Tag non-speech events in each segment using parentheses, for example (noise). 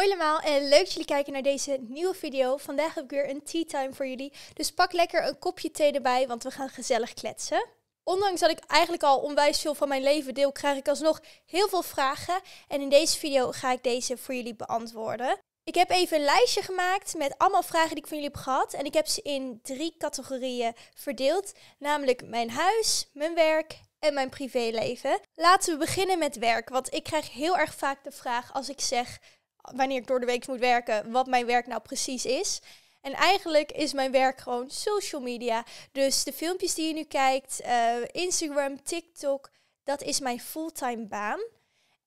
Hoi allemaal en leuk dat jullie kijken naar deze nieuwe video. Vandaag heb ik weer een tea time voor jullie. Dus pak lekker een kopje thee erbij, want we gaan gezellig kletsen. Ondanks dat ik eigenlijk al onwijs veel van mijn leven deel, krijg ik alsnog heel veel vragen. En in deze video ga ik deze voor jullie beantwoorden. Ik heb even een lijstje gemaakt met allemaal vragen die ik van jullie heb gehad. En ik heb ze in drie categorieën verdeeld. Namelijk mijn huis, mijn werk en mijn privéleven. Laten we beginnen met werk, want ik krijg heel erg vaak de vraag als ik zeg wanneer ik door de week moet werken, wat mijn werk nou precies is. En eigenlijk is mijn werk gewoon social media. Dus de filmpjes die je nu kijkt, eh, Instagram, TikTok, dat is mijn fulltime baan.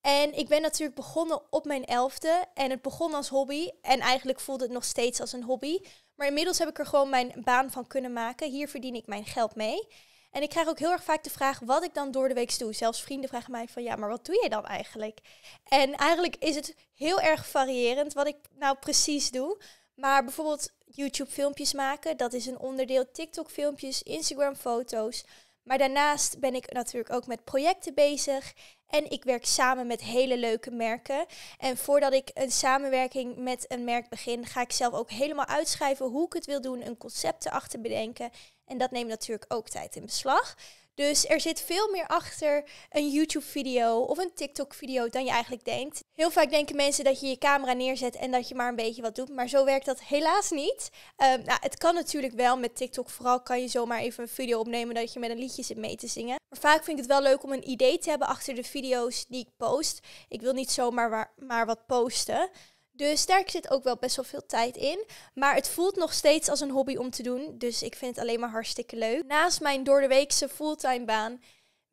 En ik ben natuurlijk begonnen op mijn elfde en het begon als hobby. En eigenlijk voelde het nog steeds als een hobby. Maar inmiddels heb ik er gewoon mijn baan van kunnen maken. Hier verdien ik mijn geld mee. En ik krijg ook heel erg vaak de vraag wat ik dan door de week doe. Zelfs vrienden vragen mij van ja, maar wat doe je dan eigenlijk? En eigenlijk is het heel erg variërend wat ik nou precies doe. Maar bijvoorbeeld YouTube filmpjes maken, dat is een onderdeel. TikTok filmpjes, Instagram foto's. Maar daarnaast ben ik natuurlijk ook met projecten bezig. En ik werk samen met hele leuke merken. En voordat ik een samenwerking met een merk begin, ga ik zelf ook helemaal uitschrijven hoe ik het wil doen, een concept erachter bedenken. En dat neemt natuurlijk ook tijd in beslag. Dus er zit veel meer achter een YouTube-video of een TikTok-video dan je eigenlijk denkt. Heel vaak denken mensen dat je je camera neerzet en dat je maar een beetje wat doet. Maar zo werkt dat helaas niet. Ehm, nou, het kan natuurlijk wel met TikTok. Vooral kan je zomaar even een video opnemen dat je met een liedje zit mee te zingen. Maar vaak vind ik het wel leuk om een idee te hebben achter de video's die ik post. Ik wil niet zomaar maar wat posten. Dus sterk zit ook wel best wel veel tijd in. Maar het voelt nog steeds als een hobby om te doen. Dus ik vind het alleen maar hartstikke leuk. Naast mijn doordeweekse fulltime baan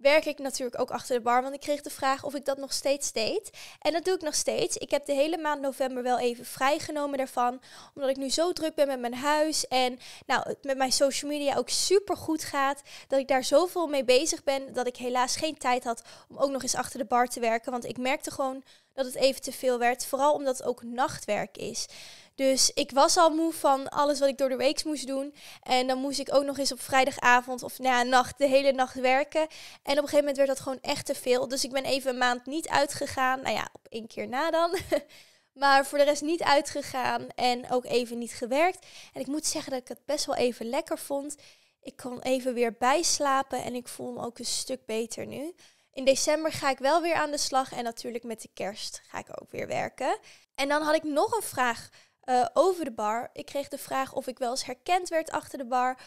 werk ik natuurlijk ook achter de bar, want ik kreeg de vraag of ik dat nog steeds deed. En dat doe ik nog steeds. Ik heb de hele maand november wel even vrijgenomen daarvan, omdat ik nu zo druk ben met mijn huis en nou, het met mijn social media ook super goed gaat, dat ik daar zoveel mee bezig ben, dat ik helaas geen tijd had om ook nog eens achter de bar te werken, want ik merkte gewoon dat het even te veel werd, vooral omdat het ook nachtwerk is. Dus ik was al moe van alles wat ik door de week moest doen. En dan moest ik ook nog eens op vrijdagavond of na nou nacht de hele nacht werken. En op een gegeven moment werd dat gewoon echt te veel. Dus ik ben even een maand niet uitgegaan. Nou ja, op één keer na dan. (laughs) maar voor de rest niet uitgegaan en ook even niet gewerkt. En ik moet zeggen dat ik het best wel even lekker vond. Ik kon even weer bijslapen en ik voel me ook een stuk beter nu. In december ga ik wel weer aan de slag en natuurlijk met de kerst ga ik ook weer werken. En dan had ik nog een vraag eh, over de bar. Ik kreeg de vraag of ik wel eens herkend werd achter de bar.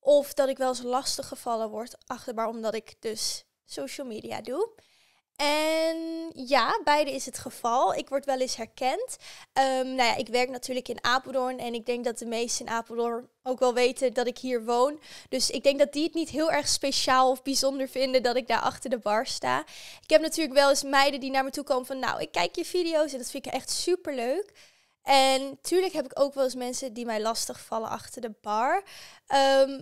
Of dat ik wel eens lastig gevallen word achter de bar, omdat ik dus social media doe. En ja, beide is het geval. Ik word wel eens herkend. Um, nou ja, ik werk natuurlijk in Apeldoorn en ik denk dat de meesten in Apeldoorn ook wel weten dat ik hier woon. Dus ik denk dat die het niet heel erg speciaal of bijzonder vinden dat ik daar achter de bar sta. Ik heb natuurlijk wel eens meiden die naar me toe komen van nou, ik kijk je video's en dat vind ik echt super leuk. En tuurlijk heb ik ook wel eens mensen die mij lastig vallen achter de bar. Ehm,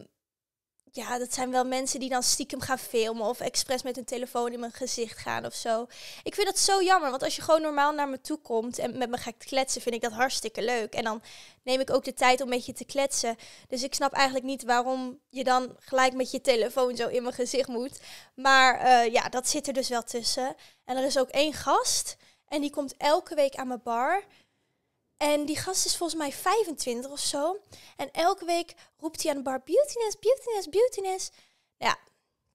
ja, dat zijn wel mensen die dan stiekem gaan filmen of expres met hun telefoon in mijn gezicht gaan of zo. Ik vind dat zo jammer, want als je gewoon normaal naar me toe komt en met me gaat kletsen, vind ik dat hartstikke leuk. En dan neem ik ook de tijd om met je te kletsen. Dus ik snap eigenlijk niet waarom je dan gelijk met je telefoon zo in mijn gezicht moet. Maar eh, ja, dat zit er dus wel tussen. En er is ook één gast en die komt elke week aan mijn bar. En die gast is volgens mij 25 of zo. En elke week roept hij aan de bar: Beautiness, beautiness, beautiness. Nou ja,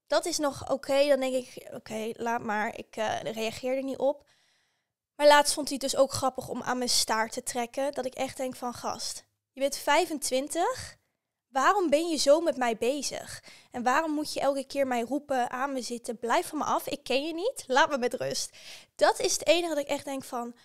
dat is nog oké. Dan denk ik: Oké, laat maar. Ik eh, reageer er niet op. Maar laatst vond hij het dus ook grappig om aan mijn staart te trekken. Dat ik echt denk: van gast, je bent 25. Waarom ben je zo met mij bezig? En waarom moet je elke keer mij roepen, aan me zitten? Blijf van me af, ik ken je niet. Laat me met rust. Dat is het enige dat ik echt denk van,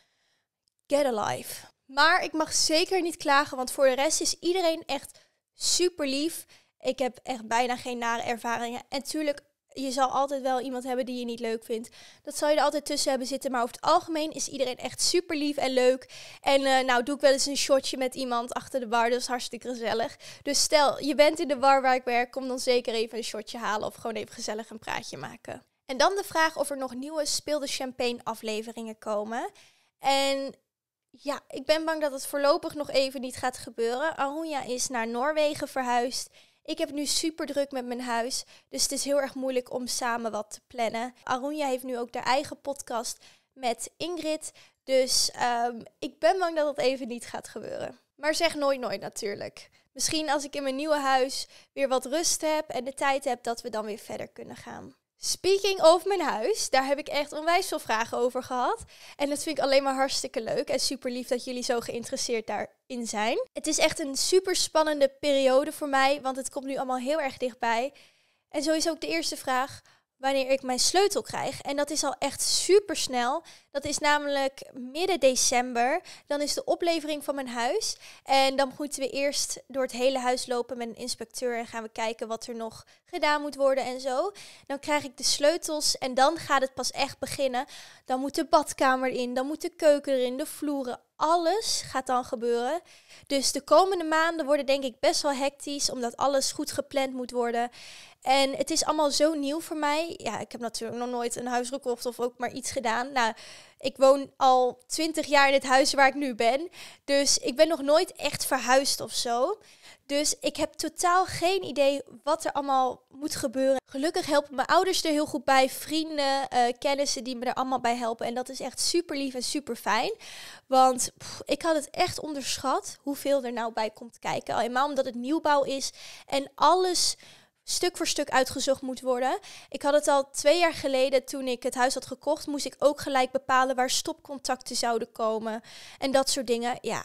get a life. Maar ik mag zeker niet klagen, want voor de rest is iedereen echt super lief. Ik heb echt bijna geen nare ervaringen. En tuurlijk, je zal altijd wel iemand hebben die je niet leuk vindt. Dat zal je er altijd tussen hebben zitten. Maar over het algemeen is iedereen echt super lief en leuk. En eh, nou, doe ik wel eens een shotje met iemand achter de bar. Dat is hartstikke gezellig. Dus stel, je bent in de bar waar ik werk. Kom dan zeker even een shotje halen of gewoon even gezellig een praatje maken. En dan de vraag of er nog nieuwe Speelde Champagne afleveringen komen. En ja, ik ben bang dat het voorlopig nog even niet gaat gebeuren. Arunja is naar Noorwegen verhuisd. Ik heb nu super druk met mijn huis, dus het is heel erg moeilijk om samen wat te plannen. Arunja heeft nu ook haar eigen podcast met Ingrid, dus ehm, ik ben bang dat het even niet gaat gebeuren. Maar zeg nooit nooit natuurlijk. Misschien als ik in mijn nieuwe huis weer wat rust heb en de tijd heb dat we dan weer verder kunnen gaan. Speaking of mijn huis, daar heb ik echt onwijs veel vragen over gehad. En dat vind ik alleen maar hartstikke leuk en super lief dat jullie zo geïnteresseerd daarin zijn. Het is echt een super spannende periode voor mij, want het komt nu allemaal heel erg dichtbij. En zo is ook de eerste vraag wanneer ik mijn sleutel krijg. En dat is al echt super snel. Dat is namelijk midden december. Dan is de oplevering van mijn huis. En dan moeten we eerst door het hele huis lopen met een inspecteur. En gaan we kijken wat er nog gedaan moet worden en zo. Dan krijg ik de sleutels en dan gaat het pas echt beginnen. Dan moet de badkamer in, dan moet de keuken erin, de vloeren, alles gaat dan gebeuren. Dus de komende maanden worden denk ik best wel hectisch, omdat alles goed gepland moet worden. En het is allemaal zo nieuw voor mij. Ja, ik heb natuurlijk nog nooit een huis of ook maar iets gedaan. Nou, ik woon al twintig jaar in het huis waar ik nu ben. Dus ik ben nog nooit echt verhuisd of zo. Dus ik heb totaal geen idee wat er allemaal moet gebeuren Gelukkig helpen mijn ouders er heel goed bij, vrienden, uh, kennissen die me er allemaal bij helpen. En dat is echt super lief en super fijn. Want ik had het echt onderschat hoeveel er nou bij komt kijken. Helemaal omdat het nieuwbouw is en alles stuk voor stuk uitgezocht moet worden. Ik had het al twee jaar geleden, toen ik het huis had gekocht, moest ik ook gelijk bepalen waar stopcontacten zouden komen en dat soort dingen. Ja,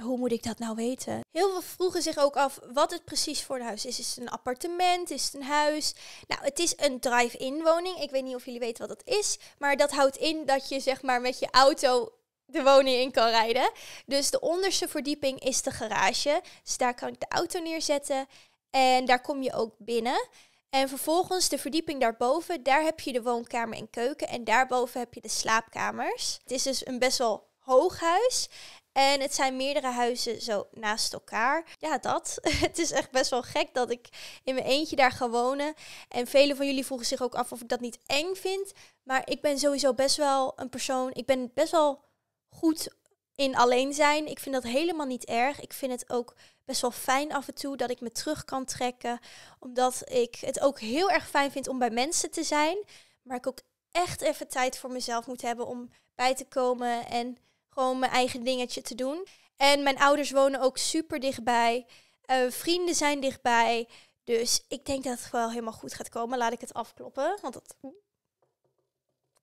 hoe moet ik dat nou weten? Heel veel vroegen zich ook af wat het precies voor een huis is. Is het een appartement? Is het een huis? Nou, het is een drive-in woning. Ik weet niet of jullie weten wat dat is. Maar dat houdt in dat je zeg maar met je auto de woning in kan rijden. Dus de onderste verdieping is de garage. Dus daar kan ik de auto neerzetten. En daar kom je ook binnen. En vervolgens de verdieping daarboven, daar heb je de woonkamer en keuken. En daarboven heb je de slaapkamers. Het is dus een best wel hoog huis. En het zijn meerdere huizen zo naast elkaar. Ja, dat. (laughs) Het is echt best wel gek dat ik in mijn eentje daar ga wonen. En velen van jullie vroegen zich ook af of ik dat niet eng vind. Maar ik ben sowieso best wel een persoon. Ik ben best wel goed in alleen zijn. Ik vind dat helemaal niet erg. Ik vind het ook best wel fijn af en toe dat ik me terug kan trekken. Omdat ik het ook heel erg fijn vind om bij mensen te zijn. Maar ik ook echt even tijd voor mezelf moet hebben om bij te komen en gewoon mijn eigen dingetje te doen. En mijn ouders wonen ook super dichtbij. Eh, vrienden zijn dichtbij. Dus ik denk dat het wel helemaal goed gaat komen. Laat ik het afkloppen. Want dat...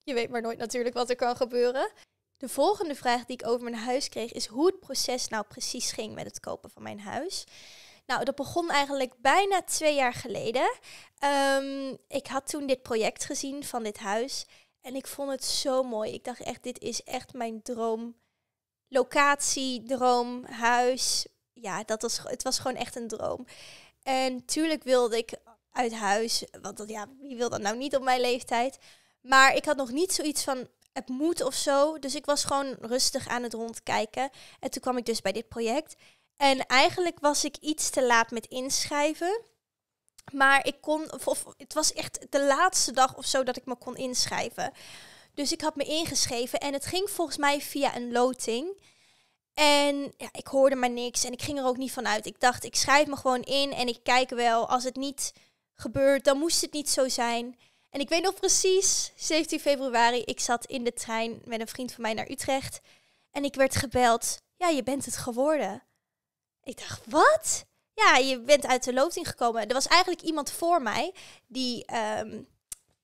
je weet maar nooit natuurlijk wat er kan gebeuren. De volgende vraag die ik over mijn huis kreeg is hoe het proces nou precies ging met het kopen van mijn huis. Nou, dat begon eigenlijk bijna twee jaar geleden. Ehm, ik had toen dit project gezien van dit huis. En ik vond het zo mooi. Ik dacht echt, dit is echt mijn droom. Locatie, droom, huis. Ja, dat was, het was gewoon echt een droom. En tuurlijk wilde ik uit huis. Want ja, wie wil dat nou niet op mijn leeftijd? Maar ik had nog niet zoiets van het moet of zo. Dus ik was gewoon rustig aan het rondkijken. En toen kwam ik dus bij dit project. En eigenlijk was ik iets te laat met inschrijven. Maar ik kon, of, het was echt de laatste dag of zo dat ik me kon inschrijven. Dus ik had me ingeschreven en het ging volgens mij via een loting. En ja, ik hoorde maar niks en ik ging er ook niet van uit. Ik dacht, ik schrijf me gewoon in en ik kijk wel. Als het niet gebeurt, dan moest het niet zo zijn. En ik weet nog precies, 17 februari, ik zat in de trein met een vriend van mij naar Utrecht. En ik werd gebeld, ja, je bent het geworden. Ik dacht, wat? ja, je bent uit de loting gekomen. Er was eigenlijk iemand voor mij die ehm,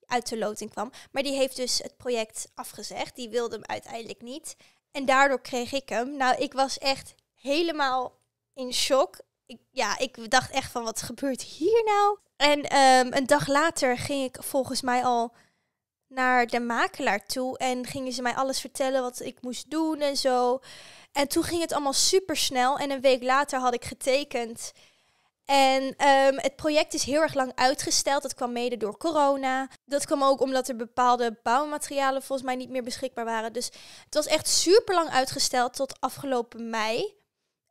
uit de loting kwam. Maar die heeft dus het project afgezegd. Die wilde hem uiteindelijk niet. En daardoor kreeg ik hem. Nou, ik was echt helemaal in shock. Ik, ja, ik dacht echt van wat gebeurt hier nou? En ehm, een dag later ging ik volgens mij al naar de makelaar toe en gingen ze mij alles vertellen wat ik moest doen en zo. En toen ging het allemaal super snel en een week later had ik getekend. En ehm, het project is heel erg lang uitgesteld. Dat kwam mede door corona. Dat kwam ook omdat er bepaalde bouwmaterialen volgens mij niet meer beschikbaar waren. Dus het was echt super lang uitgesteld tot afgelopen mei.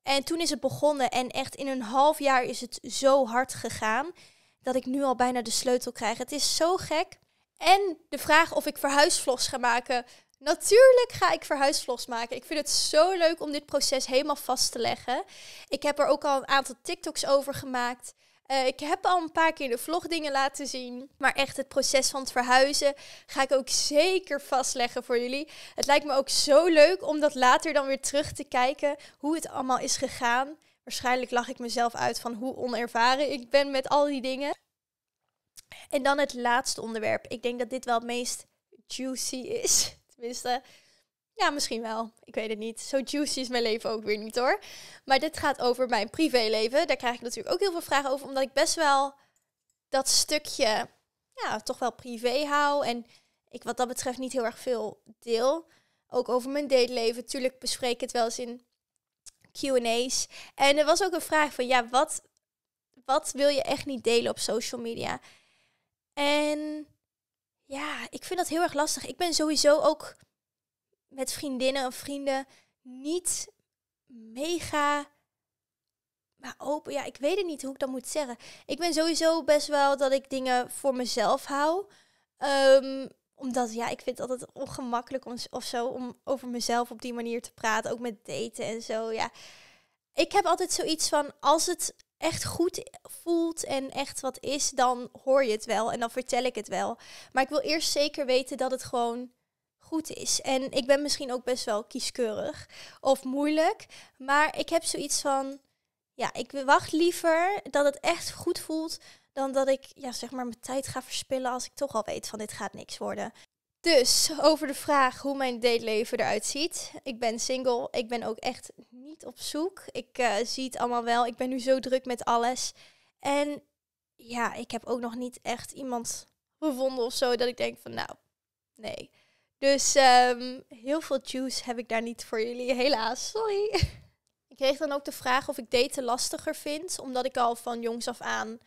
En toen is het begonnen en echt in een half jaar is het zo hard gegaan dat ik nu al bijna de sleutel krijg. Het is zo gek. En de vraag of ik verhuisvlogs ga maken. Natuurlijk ga ik verhuisvlogs maken. Ik vind het zo leuk om dit proces helemaal vast te leggen. Ik heb er ook al een aantal TikToks over gemaakt. Eh, ik heb al een paar keer de vlogdingen laten zien. Maar echt het proces van het verhuizen ga ik ook zeker vastleggen voor jullie. Het lijkt me ook zo leuk om dat later dan weer terug te kijken hoe het allemaal is gegaan. Waarschijnlijk lach ik mezelf uit van hoe onervaren ik ben met al die dingen. En dan het laatste onderwerp. Ik denk dat dit wel het meest juicy is. (laughs) Tenminste, ja, misschien wel. Ik weet het niet. Zo juicy is mijn leven ook weer niet hoor. Maar dit gaat over mijn privéleven. Daar krijg ik natuurlijk ook heel veel vragen over, omdat ik best wel dat stukje, ja, toch wel privé hou. En ik wat dat betreft niet heel erg veel deel. Ook over mijn dateleven. Tuurlijk bespreek ik het wel eens in QA's. En er was ook een vraag van, ja, wat, wat wil je echt niet delen op social media? En ja, ik vind dat heel erg lastig. Ik ben sowieso ook met vriendinnen en vrienden niet mega. Maar open, ja, ik weet het niet hoe ik dat moet zeggen. Ik ben sowieso best wel dat ik dingen voor mezelf hou. Ehm, omdat, ja, ik vind het altijd ongemakkelijk om, of zo, om over mezelf op die manier te praten. Ook met daten en zo, ja. Ik heb altijd zoiets van, als het echt goed voelt en echt wat is, dan hoor je het wel en dan vertel ik het wel. Maar ik wil eerst zeker weten dat het gewoon goed is. En ik ben misschien ook best wel kieskeurig of moeilijk, maar ik heb zoiets van, ja, ik wacht liever dat het echt goed voelt dan dat ik, ja, zeg maar, mijn tijd ga verspillen als ik toch al weet van dit gaat niks worden. Dus over de vraag hoe mijn dateleven eruit ziet. Ik ben single. Ik ben ook echt niet op zoek. Ik eh, zie het allemaal wel. Ik ben nu zo druk met alles. En ja, ik heb ook nog niet echt iemand gevonden of zo dat ik denk van nou, nee. Dus ehm, heel veel juice heb ik daar niet voor jullie, helaas. Sorry. (laughs) Ik kreeg dan ook de vraag of ik daten lastiger vind, omdat ik al van jongs af aan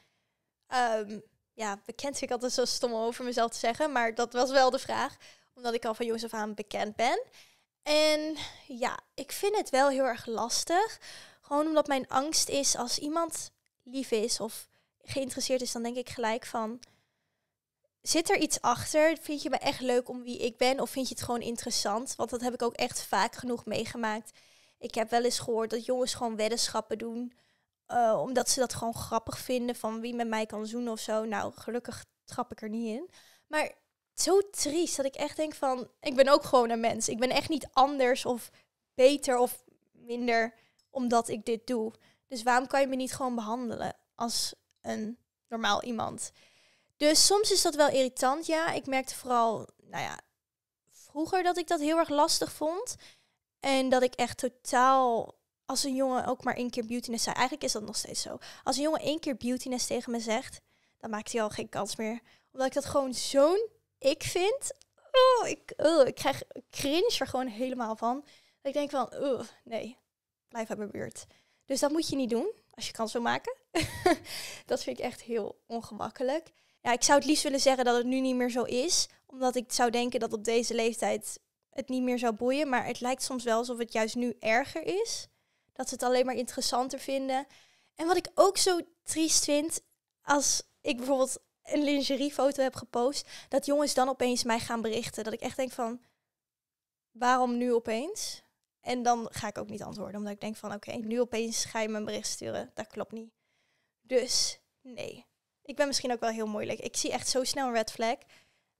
ehm, ja, bekend vind ik altijd zo stom over mezelf te zeggen, maar dat was wel de vraag, omdat ik al van jongens af aan bekend ben. En ja, ik vind het wel heel erg lastig, gewoon omdat mijn angst is als iemand lief is of geïnteresseerd is, dan denk ik gelijk van, zit er iets achter? Vind je me echt leuk om wie ik ben of vind je het gewoon interessant? Want dat heb ik ook echt vaak genoeg meegemaakt. Ik heb wel eens gehoord dat jongens gewoon weddenschappen doen eh, omdat ze dat gewoon grappig vinden van wie met mij kan zoenen of zo. Nou, gelukkig trap ik er niet in. Maar zo triest dat ik echt denk van, ik ben ook gewoon een mens. Ik ben echt niet anders of beter of minder omdat ik dit doe. Dus waarom kan je me niet gewoon behandelen als een normaal iemand? Dus soms is dat wel irritant, ja. Ik merkte vooral, nou ja, vroeger dat ik dat heel erg lastig vond. En dat ik echt totaal als een jongen ook maar één keer beautiness zei, eigenlijk is dat nog steeds zo. Als een jongen één keer beautiness tegen me zegt, dan maakt hij al geen kans meer. Omdat ik dat gewoon zo'n ik vind. Oh, ik, oh, ik krijg cringe er gewoon helemaal van. ik denk van, oh, nee, blijf uit mijn buurt. Dus dat moet je niet doen, als je kans wil maken. (laughs) dat vind ik echt heel ongemakkelijk. Ja, ik zou het liefst willen zeggen dat het nu niet meer zo is. Omdat ik zou denken dat op deze leeftijd het niet meer zou boeien. Maar het lijkt soms wel alsof het juist nu erger is dat ze het alleen maar interessanter vinden. En wat ik ook zo triest vind, als ik bijvoorbeeld een lingeriefoto heb gepost, dat jongens dan opeens mij gaan berichten. Dat ik echt denk van, waarom nu opeens? En dan ga ik ook niet antwoorden, omdat ik denk van, oké, nu opeens ga je me een bericht sturen. Dat klopt niet. Dus, nee. Ik ben misschien ook wel heel moeilijk. Ik zie echt zo snel een red flag.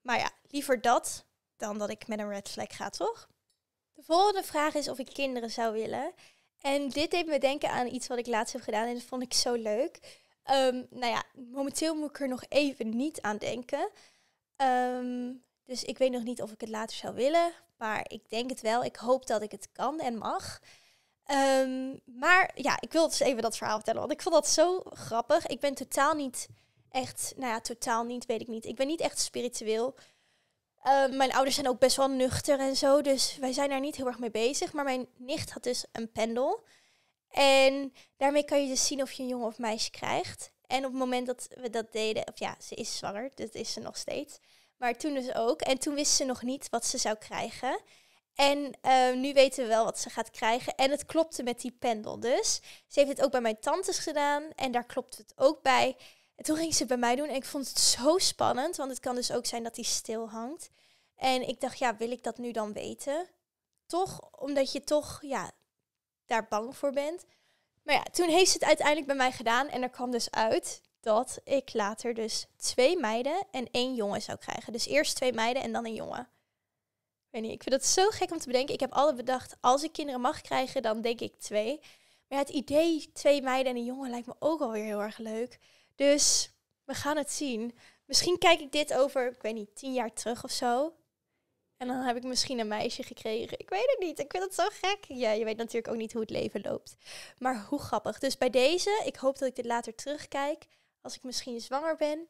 Maar ja, liever dat dan dat ik met een red flag ga, toch? De volgende vraag is of ik kinderen zou willen. En dit deed me denken aan iets wat ik laatst heb gedaan en dat vond ik zo leuk. Ehm, nou ja, momenteel moet ik er nog even niet aan denken. Ehm, dus ik weet nog niet of ik het later zou willen, maar ik denk het wel. Ik hoop dat ik het kan en mag. Ehm, maar ja, ik wil dus even dat verhaal vertellen, want ik vond dat zo grappig. Ik ben totaal niet echt, nou ja, totaal niet, weet ik niet. Ik ben niet echt spiritueel. Ehm, mijn ouders zijn ook best wel nuchter en zo, dus wij zijn daar niet heel erg mee bezig. Maar mijn nicht had dus een pendel. En daarmee kan je dus zien of je een jongen of meisje krijgt. En op het moment dat we dat deden, of ja, ze is zwanger, dat is ze nog steeds. Maar toen dus ook. En toen wist ze nog niet wat ze zou krijgen. En ehm, nu weten we wel wat ze gaat krijgen. En het klopte met die pendel dus. Ze heeft het ook bij mijn tantes gedaan en daar klopt het ook bij. En toen ging ze bij mij doen en ik vond het zo spannend, want het kan dus ook zijn dat die stil hangt. En ik dacht, ja, wil ik dat nu dan weten? Toch, omdat je toch, ja, daar bang voor bent. Maar ja, toen heeft ze het uiteindelijk bij mij gedaan en er kwam dus uit dat ik later dus twee meiden en één jongen zou krijgen. Dus eerst twee meiden en dan een jongen. Ik weet niet, ik vind dat zo gek om te bedenken. Ik heb alle bedacht, als ik kinderen mag krijgen, dan denk ik twee. Maar het idee twee meiden en een jongen lijkt me ook alweer heel erg leuk. Dus we gaan het zien. Misschien kijk ik dit over, ik weet niet, tien jaar terug of zo. En dan heb ik misschien een meisje gekregen. Ik weet het niet. Ik vind het zo gek. Ja, je weet natuurlijk ook niet hoe het leven loopt. Maar hoe grappig. Dus bij deze, ik hoop dat ik dit later terugkijk. Als ik misschien zwanger ben.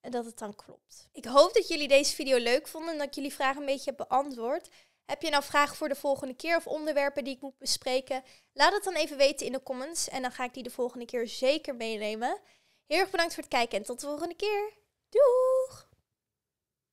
En dat het dan klopt. Ik hoop dat jullie deze video leuk vonden. En dat ik jullie vragen een beetje heb beantwoord. Heb je nou vragen voor de volgende keer of onderwerpen die ik moet bespreken? Laat het dan even weten in de comments. En dan ga ik die de volgende keer zeker meenemen. Heel erg bedankt voor het kijken en tot de volgende keer. Doeg!